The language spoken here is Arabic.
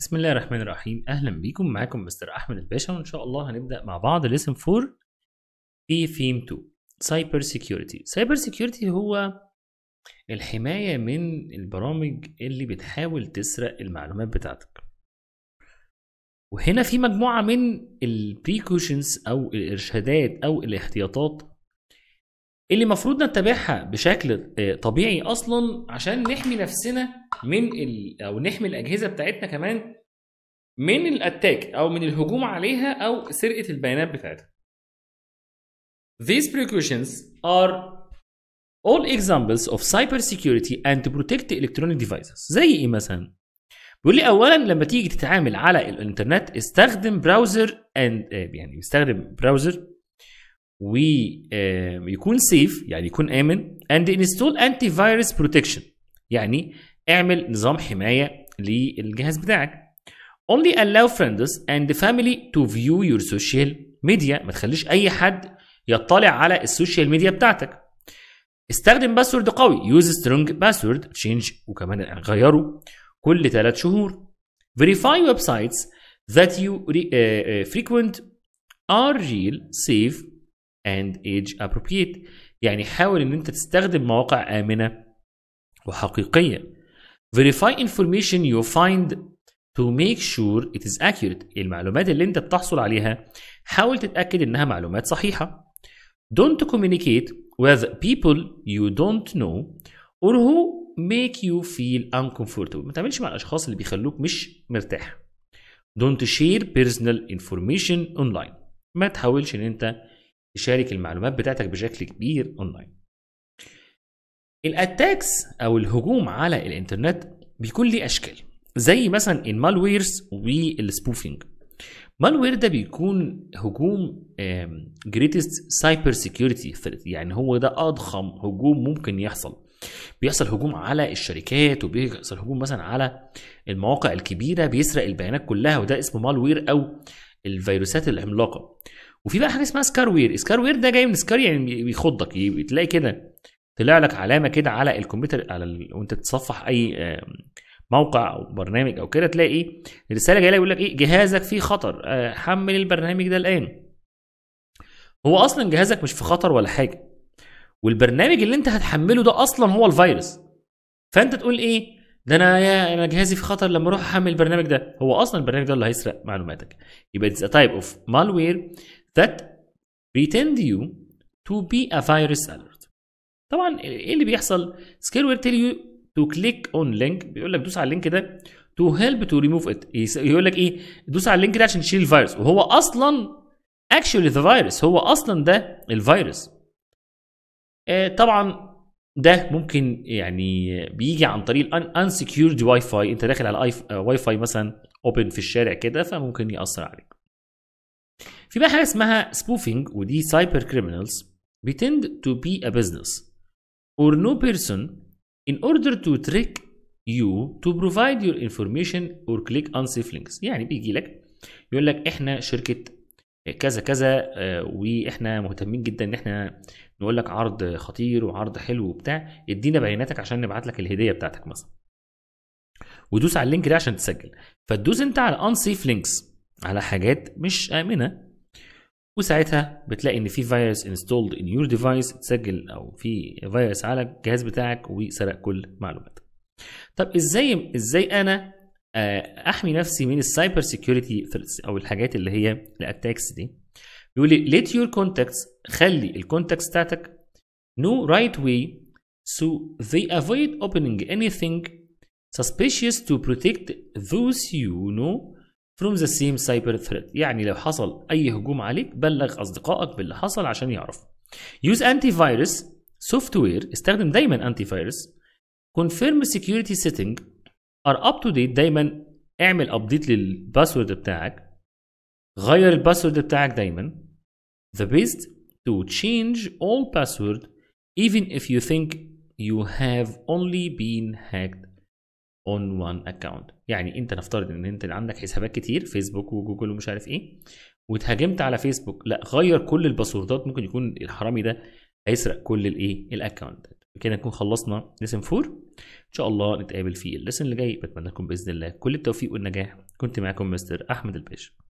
بسم الله الرحمن الرحيم اهلا بيكم معاكم مستر احمد الباشا وان شاء الله هنبدا مع بعض ليسن 4 في ثيم 2 سايبر سيكيورتي سايبر سيكيورتي هو الحماية من البرامج اللي بتحاول تسرق المعلومات بتاعتك وهنا في مجموعة من البريكوشنز أو الإرشادات أو الاحتياطات اللي المفروض نتبعها بشكل آه، طبيعي أصلا عشان نحمي نفسنا من أو نحمي الأجهزة بتاعتنا كمان من الاتاك او من الهجوم عليها او سرقه البيانات بتاعتها. These precautions are all examples of cyber security and to protect electronic devices. زي ايه مثلا؟ بيقول لي اولا لما تيجي تتعامل على الانترنت استخدم براوزر اند آه، يعني استخدم براوزر ويكون سيف يعني يكون امن اند انستول انتي فايروس بروتكشن يعني اعمل نظام حمايه للجهاز بتاعك only allow friends and family to view your social media ما تخليش اي حد يطلع على السوشيال ميديا بتاعتك استخدم باسورد قوي use strong password change وكمان غيره كل ثلاث شهور verify websites that you re, uh, frequent are real safe and age appropriate يعني حاول ان انت تستخدم مواقع امنه وحقيقيه verify information you find to make sure it is accurate إيه المعلومات اللي انت بتحصل عليها حاول تتاكد انها معلومات صحيحه don't communicate with people you don't know or who make you feel uncomfortable ما تعملش مع الاشخاص اللي بيخلوك مش مرتاح don't share personal information online ما تحاولش ان انت تشارك المعلومات بتاعتك بشكل كبير اونلاين الاتاكس او الهجوم على الانترنت بيكون ليه اشكال زي مثلا المالويرز والسبوفينج مالوير ده بيكون هجوم جريتست سايبر سيكيورتي يعني هو ده اضخم هجوم ممكن يحصل بيحصل هجوم على الشركات وبيحصل هجوم مثلا على المواقع الكبيره بيسرق البيانات كلها وده اسمه مالوير او الفيروسات العملاقه وفي بقى حاجه اسمها سكاروير سكاروير ده جاي من سكار يعني بيخضك تلاقي كده طلع لك علامه كده على الكمبيوتر على ال... وانت تتصفح اي موقع او برنامج او كده تلاقي الرساله جايه لك لك ايه جهازك فيه خطر آه، حمل البرنامج ده الان هو اصلا جهازك مش في خطر ولا حاجه والبرنامج اللي انت هتحمله ده اصلا هو الفيروس فانت تقول ايه ده انا يا انا جهازي في خطر لما اروح احمل البرنامج ده هو اصلا البرنامج ده اللي هيسرق معلوماتك يبقى it's a type of malware that pretend you to be a virus alert طبعا ايه اللي بيحصل سكيل وير تيل يو تو كليك اون لينك بيقول لك دوس على اللينك ده تو هيلب تو ريموف ات يقول لك ايه دوس على اللينك ده عشان تشيل الفيروس وهو اصلا اكشولي ذا فيروس هو اصلا ده الفيروس آه طبعا ده ممكن يعني بيجي عن طريق انسكيورد واي فاي انت داخل على واي فاي آه، مثلا اوبن في الشارع كده فممكن ياثر عليك في بقى حاجه اسمها سبوفينج ودي سايبر كريمينالز بتند تو بي ا بزنس اور نو بيرسون in order to trick you to provide your information or click on safe links يعني بيجي لك يقول لك احنا شركه كذا كذا آه، واحنا مهتمين جدا ان احنا نقول لك عرض خطير وعرض حلو وبتاع ادينا بياناتك عشان نبعت لك الهديه بتاعتك مثلا ودوس على اللينك ده عشان تسجل فتدوس انت على unsafe links على حاجات مش امنه وساعتها بتلاقي ان في فيروس انستولد ان يور ديفايس اتسجل او في فيروس على الجهاز بتاعك وسرق كل معلوماتك طب ازاي ازاي انا آه، احمي نفسي من السايبر سيكيورتي او الحاجات اللي هي الاتاكس دي بيقول لي ليت يور كونتاكتس خلي الكونتاكتس بتاعتك نو رايت واي سو they avoid opening anything suspicious to protect those you know from the same cyber threat يعني لو حصل أي هجوم عليك بلغ أصدقائك باللي حصل عشان يعرفوا use antivirus software استخدم دايما antivirus confirm security setting are up to date دايما اعمل ابديت للباسورد بتاعك غير الباسورد بتاعك دايما the best to change all password even if you think you have only been hacked اون وان اكونت يعني انت نفترض ان انت عندك حسابات كتير فيسبوك وجوجل ومش عارف ايه واتهاجمت على فيسبوك لا غير كل الباسوردات ممكن يكون الحرامي ده هيسرق كل الايه الاكونت كده نكون خلصنا ليسن فور ان شاء الله نتقابل في الليسن اللي جاي بتمنى لكم باذن الله كل التوفيق والنجاح كنت معاكم مستر احمد الباشا